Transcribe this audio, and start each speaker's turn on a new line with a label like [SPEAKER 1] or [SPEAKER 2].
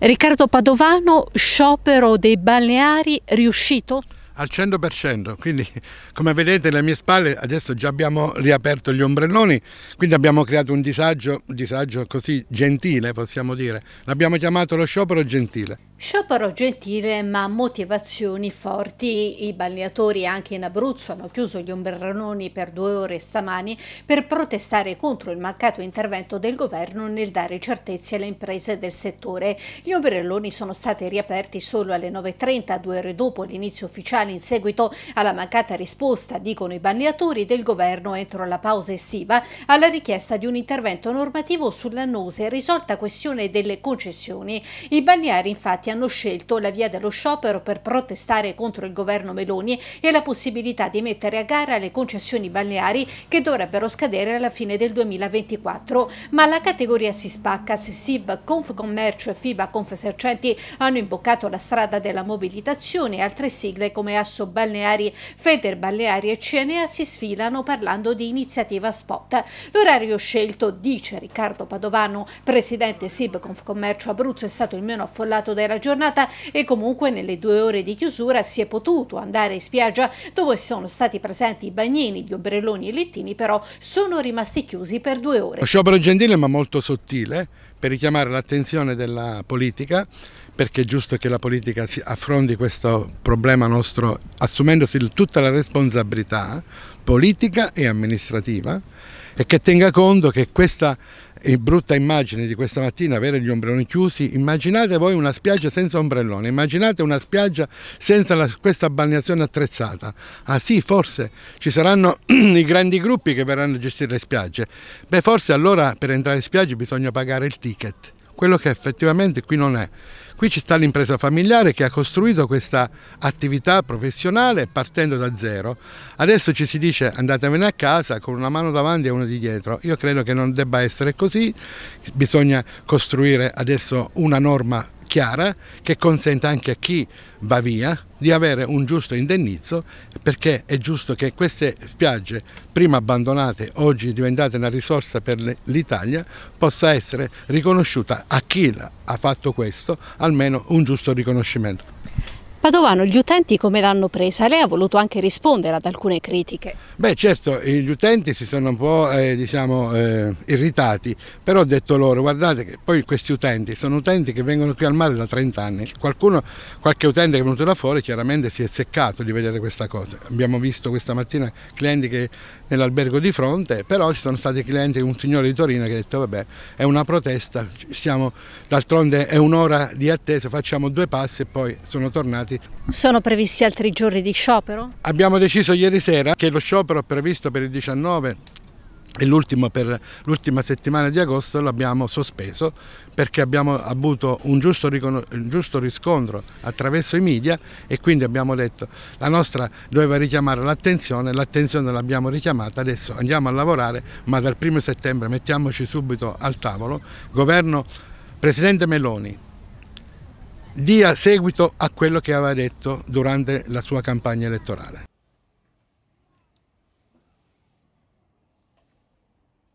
[SPEAKER 1] Riccardo Padovano, sciopero dei balneari riuscito?
[SPEAKER 2] Al 100%, quindi come vedete alle mie spalle adesso già abbiamo riaperto gli ombrelloni, quindi abbiamo creato un disagio, un disagio così gentile possiamo dire, l'abbiamo chiamato lo sciopero gentile.
[SPEAKER 1] Sciopero gentile ma motivazioni forti. I balneatori anche in Abruzzo hanno chiuso gli ombrelloni per due ore stamani per protestare contro il mancato intervento del governo nel dare certezze alle imprese del settore. Gli ombrelloni sono stati riaperti solo alle 9.30, due ore dopo l'inizio ufficiale in seguito alla mancata risposta, dicono i balneatori, del governo entro la pausa estiva alla richiesta di un intervento normativo sull'annosa e risolta questione delle concessioni. I balneari infatti sindacati hanno scelto la via dello sciopero per protestare contro il governo Meloni e la possibilità di mettere a gara le concessioni balneari che dovrebbero scadere alla fine del 2024. Ma la categoria si spacca se SIB, Confcommercio e FIBA Confesercenti hanno imboccato la strada della mobilitazione e altre sigle come Asso Balneari, Feder Balneari e CNA si sfilano parlando di iniziativa spot. L'orario scelto, dice Riccardo Padovano, presidente SIB Confcommercio Abruzzo, è stato il meno affollato della giornata e comunque nelle due ore di chiusura si è potuto andare in spiaggia dove sono stati presenti i bagnini, gli ombrelloni e i lettini però sono rimasti chiusi per due ore. Lo
[SPEAKER 2] sciopero gentile ma molto sottile eh, per richiamare l'attenzione della politica perché è giusto che la politica si affronti questo problema nostro assumendosi tutta la responsabilità eh, politica e amministrativa e che tenga conto che questa eh, brutta immagine di questa mattina, avere gli ombrelloni chiusi, immaginate voi una spiaggia senza ombrellone, immaginate una spiaggia senza la, questa balneazione attrezzata. Ah sì, forse ci saranno i grandi gruppi che verranno a gestire le spiagge. Beh, forse allora per entrare in spiaggia bisogna pagare il ticket, quello che effettivamente qui non è. Qui ci sta l'impresa familiare che ha costruito questa attività professionale partendo da zero. Adesso ci si dice andatevene a casa con una mano davanti e una di dietro. Io credo che non debba essere così, bisogna costruire adesso una norma chiara che consenta anche a chi va via di avere un giusto indennizzo perché è giusto che queste spiagge prima abbandonate oggi diventate una risorsa per l'Italia possa essere riconosciuta a chi ha fatto questo almeno un giusto riconoscimento
[SPEAKER 1] Padovano, gli utenti come l'hanno presa? Lei ha voluto anche rispondere ad alcune critiche.
[SPEAKER 2] Beh certo, gli utenti si sono un po' eh, diciamo, eh, irritati, però ho detto loro, guardate che poi questi utenti sono utenti che vengono qui al mare da 30 anni, Qualcuno, qualche utente che è venuto da fuori chiaramente si è seccato di vedere questa cosa. Abbiamo visto questa mattina clienti che nell'albergo di fronte, però ci sono stati clienti, un signore di Torino che ha detto vabbè è una protesta, siamo, d'altronde è un'ora di attesa, facciamo due passi e poi sono tornati mesi. Sono previsti altri
[SPEAKER 1] giorni di sciopero?
[SPEAKER 2] Abbiamo deciso ieri sera che lo sciopero previsto per il 19 e l'ultimo per l'ultima settimana di agosto l'abbiamo sospeso perché abbiamo avuto un giusto, un giusto, riscontro attraverso i media e quindi abbiamo detto la nostra doveva richiamare l'attenzione, l'attenzione l'abbiamo richiamata, adesso andiamo a lavorare ma dal primo settembre mettiamoci subito al tavolo, governo Presidente Meloni, dia seguito a quello che aveva detto durante la sua campagna elettorale.